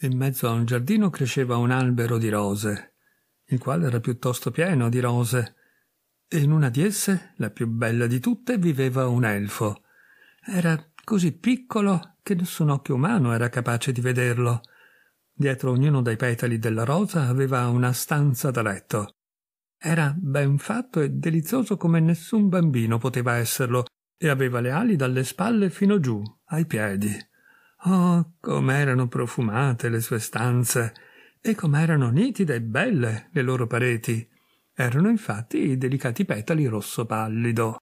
In mezzo a un giardino cresceva un albero di rose, il quale era piuttosto pieno di rose, e in una di esse, la più bella di tutte, viveva un elfo. Era così piccolo che nessun occhio umano era capace di vederlo. Dietro ognuno dei petali della rosa aveva una stanza da letto. Era ben fatto e delizioso come nessun bambino poteva esserlo, e aveva le ali dalle spalle fino giù, ai piedi. Oh, com'erano profumate le sue stanze e com'erano nitide e belle le loro pareti. Erano infatti i delicati petali rosso pallido.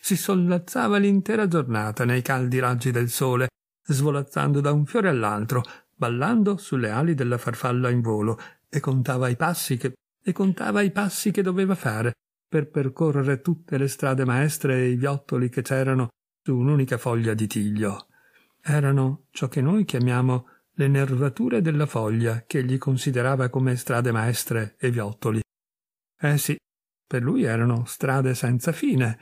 Si sollazzava l'intera giornata nei caldi raggi del sole, svolazzando da un fiore all'altro, ballando sulle ali della farfalla in volo, e contava i passi che, e contava i passi che doveva fare per percorrere tutte le strade maestre e i viottoli che c'erano su un'unica foglia di tiglio. Erano ciò che noi chiamiamo le nervature della foglia che egli considerava come strade maestre e viottoli. Eh sì, per lui erano strade senza fine.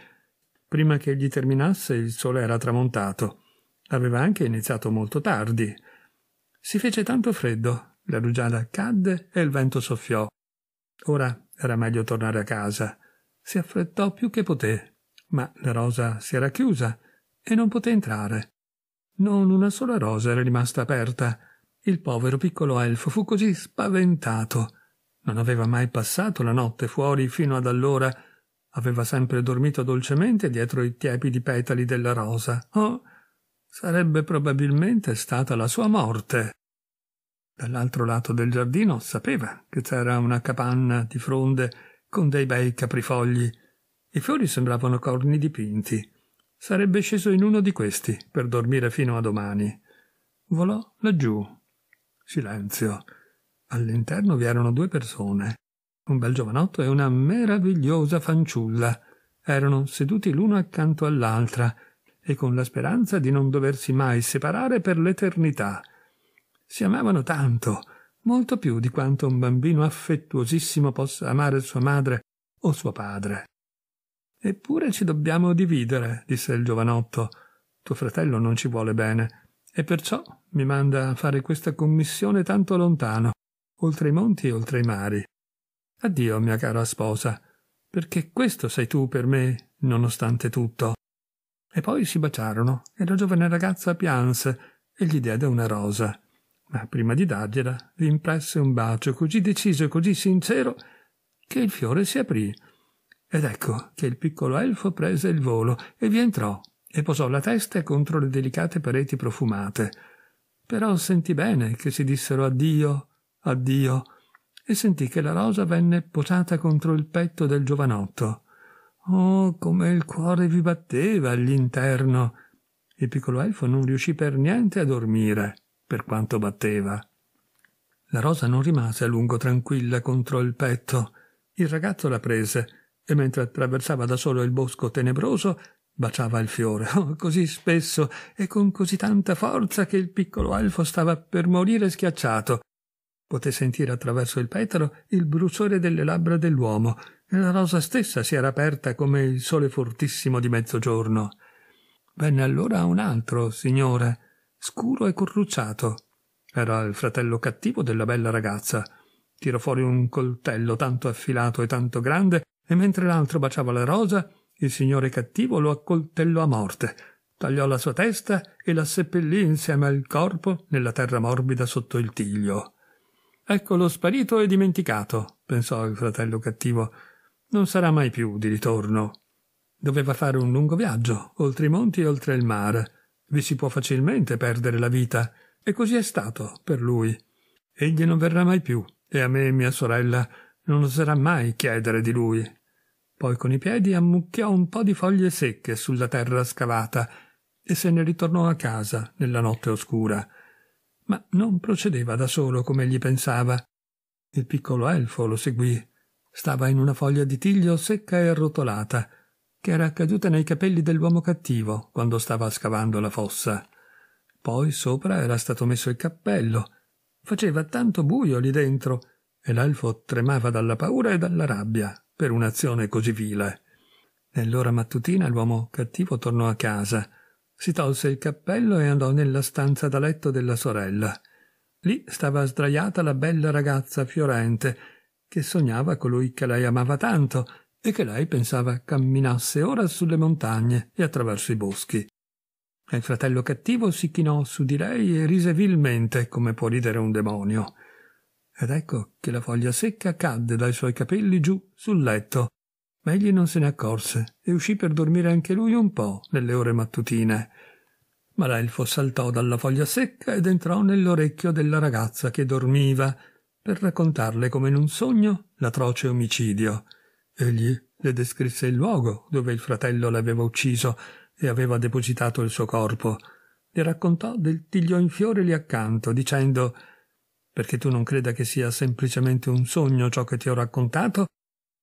Prima che gli terminasse il sole era tramontato. Aveva anche iniziato molto tardi. Si fece tanto freddo, la rugiada cadde e il vento soffiò. Ora era meglio tornare a casa. Si affrettò più che poté, ma la rosa si era chiusa e non poté entrare. Non una sola rosa era rimasta aperta. Il povero piccolo elfo fu così spaventato. Non aveva mai passato la notte fuori fino ad allora. Aveva sempre dormito dolcemente dietro i tiepidi petali della rosa. Oh, sarebbe probabilmente stata la sua morte. Dall'altro lato del giardino sapeva che c'era una capanna di fronde con dei bei caprifogli. I fiori sembravano corni dipinti. Sarebbe sceso in uno di questi per dormire fino a domani. Volò laggiù. Silenzio. All'interno vi erano due persone, un bel giovanotto e una meravigliosa fanciulla. Erano seduti l'uno accanto all'altra e con la speranza di non doversi mai separare per l'eternità. Si amavano tanto, molto più di quanto un bambino affettuosissimo possa amare sua madre o suo padre. Eppure ci dobbiamo dividere, disse il giovanotto. Tuo fratello non ci vuole bene, e perciò mi manda a fare questa commissione tanto lontano, oltre i monti e oltre i mari. Addio, mia cara sposa, perché questo sei tu per me, nonostante tutto. E poi si baciarono, e la giovane ragazza pianse e gli diede una rosa. Ma prima di dargliela, gli impresse un bacio così deciso e così sincero che il fiore si aprì ed ecco che il piccolo elfo prese il volo e vi entrò e posò la testa contro le delicate pareti profumate. Però sentì bene che si dissero addio, addio, e sentì che la rosa venne posata contro il petto del giovanotto. Oh, come il cuore vi batteva all'interno! Il piccolo elfo non riuscì per niente a dormire, per quanto batteva. La rosa non rimase a lungo tranquilla contro il petto. Il ragazzo la prese e mentre attraversava da solo il bosco tenebroso baciava il fiore oh, così spesso e con così tanta forza che il piccolo elfo stava per morire schiacciato. Poté sentire attraverso il petalo il bruciore delle labbra dell'uomo e la rosa stessa si era aperta come il sole fortissimo di mezzogiorno. Venne allora un altro signore, scuro e corrucciato. Era il fratello cattivo della bella ragazza. Tirò fuori un coltello tanto affilato e tanto grande e mentre l'altro baciava la rosa, il signore cattivo lo accoltellò a morte, tagliò la sua testa e la seppellì insieme al corpo nella terra morbida sotto il tiglio. Eccolo sparito e dimenticato, pensò il fratello cattivo. Non sarà mai più di ritorno. Doveva fare un lungo viaggio, oltre i monti e oltre il mare. Vi si può facilmente perdere la vita, e così è stato per lui. Egli non verrà mai più, e a me e mia sorella non oserà mai chiedere di lui poi con i piedi ammucchiò un po' di foglie secche sulla terra scavata e se ne ritornò a casa nella notte oscura. Ma non procedeva da solo come gli pensava. Il piccolo elfo lo seguì. Stava in una foglia di tiglio secca e arrotolata, che era caduta nei capelli dell'uomo cattivo quando stava scavando la fossa. Poi sopra era stato messo il cappello. Faceva tanto buio lì dentro e l'elfo tremava dalla paura e dalla rabbia per un'azione così vile. Nell'ora mattutina l'uomo cattivo tornò a casa, si tolse il cappello e andò nella stanza da letto della sorella. Lì stava sdraiata la bella ragazza fiorente, che sognava colui che lei amava tanto e che lei pensava camminasse ora sulle montagne e attraverso i boschi. il fratello cattivo si chinò su di lei e rise vilmente come può ridere un demonio ed ecco che la foglia secca cadde dai suoi capelli giù sul letto. Ma egli non se ne accorse e uscì per dormire anche lui un po' nelle ore mattutine. Ma l'elfo saltò dalla foglia secca ed entrò nell'orecchio della ragazza che dormiva per raccontarle come in un sogno l'atroce omicidio. Egli le descrisse il luogo dove il fratello l'aveva ucciso e aveva depositato il suo corpo. Le raccontò del tiglio in fiore lì accanto, dicendo perché tu non creda che sia semplicemente un sogno ciò che ti ho raccontato,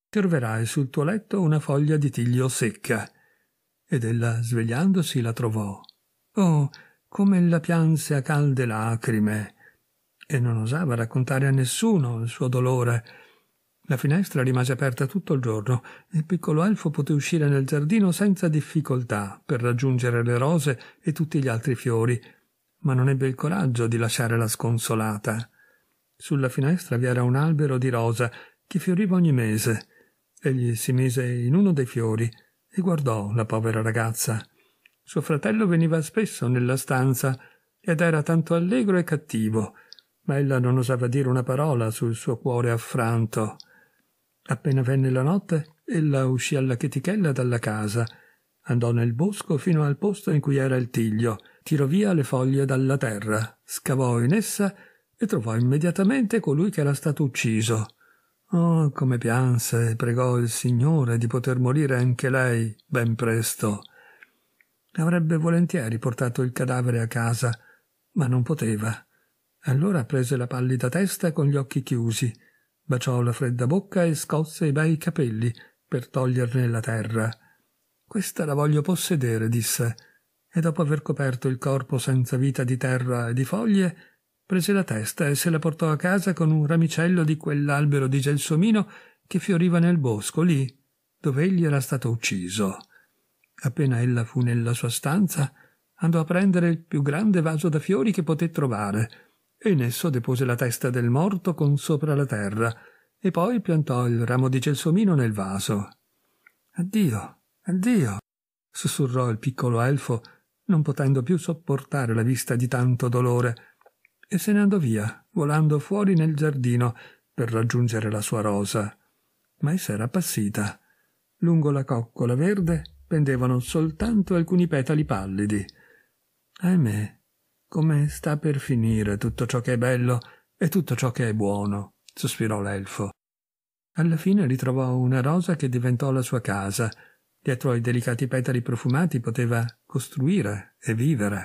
troverai sul tuo letto una foglia di tiglio secca. Ed ella, svegliandosi, la trovò. Oh, come la pianse a calde lacrime! E non osava raccontare a nessuno il suo dolore. La finestra rimase aperta tutto il giorno. Il piccolo elfo poté uscire nel giardino senza difficoltà per raggiungere le rose e tutti gli altri fiori, ma non ebbe il coraggio di lasciare la sconsolata. Sulla finestra vi era un albero di rosa che fioriva ogni mese. Egli si mise in uno dei fiori e guardò la povera ragazza. Suo fratello veniva spesso nella stanza ed era tanto allegro e cattivo, ma ella non osava dire una parola sul suo cuore affranto. Appena venne la notte, ella uscì alla chetichella dalla casa, andò nel bosco fino al posto in cui era il tiglio, tirò via le foglie dalla terra, scavò in essa e trovò immediatamente colui che era stato ucciso. Oh, come pianse e pregò il Signore di poter morire anche lei ben presto. Avrebbe volentieri portato il cadavere a casa, ma non poteva. Allora prese la pallida testa con gli occhi chiusi, baciò la fredda bocca e scosse i bei capelli per toglierne la terra. Questa la voglio possedere, disse, e dopo aver coperto il corpo senza vita di terra e di foglie, prese la testa e se la portò a casa con un ramicello di quell'albero di gelsomino che fioriva nel bosco lì dove egli era stato ucciso. Appena ella fu nella sua stanza, andò a prendere il più grande vaso da fiori che poté trovare e in esso depose la testa del morto con sopra la terra e poi piantò il ramo di gelsomino nel vaso. Addio, addio, sussurrò il piccolo elfo, non potendo più sopportare la vista di tanto dolore e se ne andò via, volando fuori nel giardino per raggiungere la sua rosa. Ma essa era appassita. Lungo la coccola verde pendevano soltanto alcuni petali pallidi. Ahimè, come sta per finire tutto ciò che è bello e tutto ciò che è buono, sospirò l'elfo. Alla fine ritrovò una rosa che diventò la sua casa. Dietro ai delicati petali profumati poteva costruire e vivere.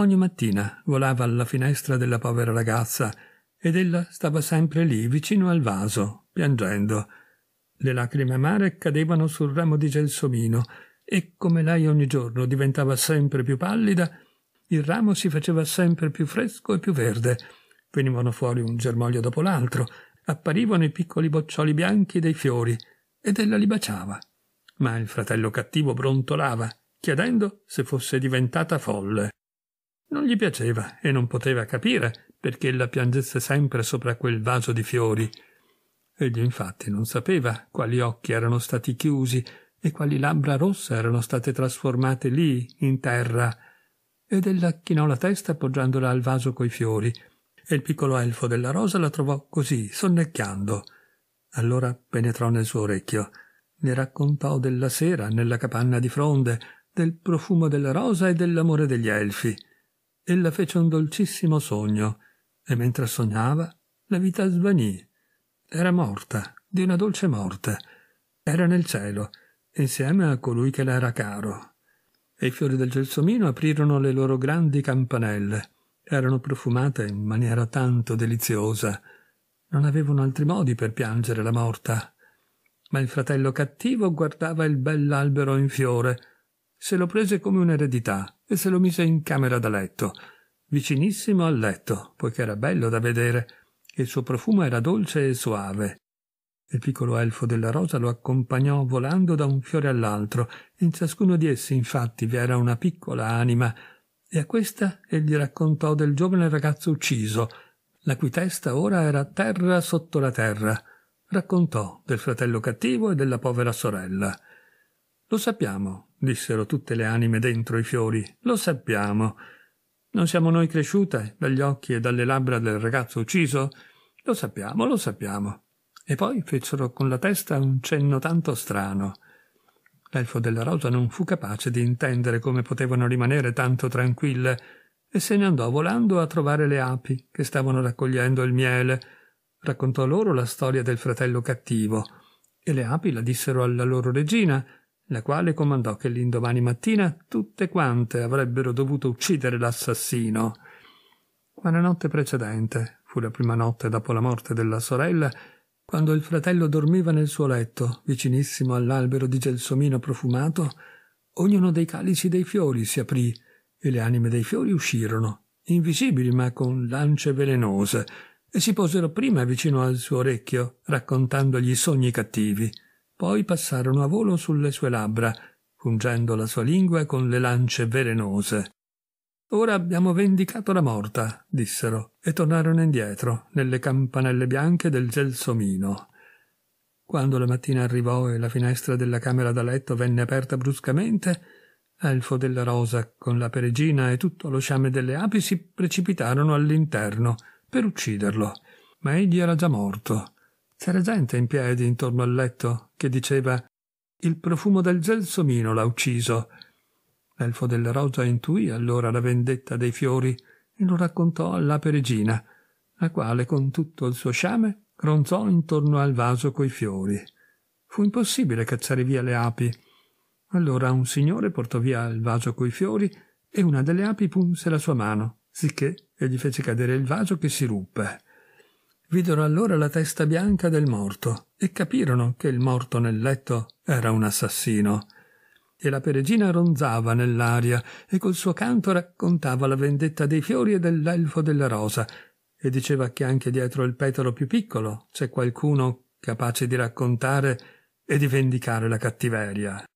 Ogni mattina volava alla finestra della povera ragazza ed ella stava sempre lì vicino al vaso, piangendo. Le lacrime amare cadevano sul ramo di gelsomino e come lei ogni giorno diventava sempre più pallida, il ramo si faceva sempre più fresco e più verde. Venivano fuori un germoglio dopo l'altro, apparivano i piccoli boccioli bianchi dei fiori ed ella li baciava. Ma il fratello cattivo brontolava, chiedendo se fosse diventata folle. Non gli piaceva e non poteva capire perché la piangesse sempre sopra quel vaso di fiori. Egli infatti non sapeva quali occhi erano stati chiusi e quali labbra rosse erano state trasformate lì, in terra. Ed ella chinò la testa appoggiandola al vaso coi fiori, e il piccolo elfo della rosa la trovò così, sonnecchiando. Allora penetrò nel suo orecchio. Le raccontò della sera nella capanna di fronde, del profumo della rosa e dell'amore degli elfi ella fece un dolcissimo sogno, e mentre sognava la vita svanì. Era morta, di una dolce morte. Era nel cielo, insieme a colui che le era caro. E i fiori del gelsomino aprirono le loro grandi campanelle. Erano profumate in maniera tanto deliziosa. Non avevano altri modi per piangere la morta. Ma il fratello cattivo guardava il bell'albero in fiore. Se lo prese come un'eredità e se lo mise in camera da letto, vicinissimo al letto, poiché era bello da vedere, e il suo profumo era dolce e soave. Il piccolo elfo della rosa lo accompagnò volando da un fiore all'altro, in ciascuno di essi infatti vi era una piccola anima, e a questa egli raccontò del giovane ragazzo ucciso, la cui testa ora era terra sotto la terra. Raccontò del fratello cattivo e della povera sorella. Lo sappiamo, dissero tutte le anime dentro i fiori, lo sappiamo. Non siamo noi cresciute dagli occhi e dalle labbra del ragazzo ucciso? Lo sappiamo, lo sappiamo. E poi fecero con la testa un cenno tanto strano. L'elfo della rosa non fu capace di intendere come potevano rimanere tanto tranquille e se ne andò volando a trovare le api che stavano raccogliendo il miele. Raccontò loro la storia del fratello cattivo e le api la dissero alla loro regina la quale comandò che l'indomani mattina tutte quante avrebbero dovuto uccidere l'assassino. Ma la notte precedente fu la prima notte dopo la morte della sorella, quando il fratello dormiva nel suo letto, vicinissimo all'albero di gelsomino profumato, ognuno dei calici dei fiori si aprì e le anime dei fiori uscirono, invisibili ma con lance velenose, e si posero prima vicino al suo orecchio, raccontandogli sogni cattivi poi passarono a volo sulle sue labbra, fungendo la sua lingua con le lance velenose. Ora abbiamo vendicato la morta, dissero, e tornarono indietro, nelle campanelle bianche del gelsomino. Quando la mattina arrivò e la finestra della camera da letto venne aperta bruscamente, Elfo della Rosa, con la peregina e tutto lo sciame delle api, si precipitarono all'interno per ucciderlo, ma egli era già morto. C'era gente in piedi intorno al letto che diceva il profumo del gelsomino l'ha ucciso. L'elfo della rosa intuì allora la vendetta dei fiori e lo raccontò alla regina, la quale con tutto il suo sciame ronzò intorno al vaso coi fiori. Fu impossibile cacciare via le api. Allora un signore portò via il vaso coi fiori e una delle api punse la sua mano, sicché e gli fece cadere il vaso che si ruppe videro allora la testa bianca del morto e capirono che il morto nel letto era un assassino. E la peregina ronzava nell'aria e col suo canto raccontava la vendetta dei fiori e dell'elfo della rosa e diceva che anche dietro il petalo più piccolo c'è qualcuno capace di raccontare e di vendicare la cattiveria.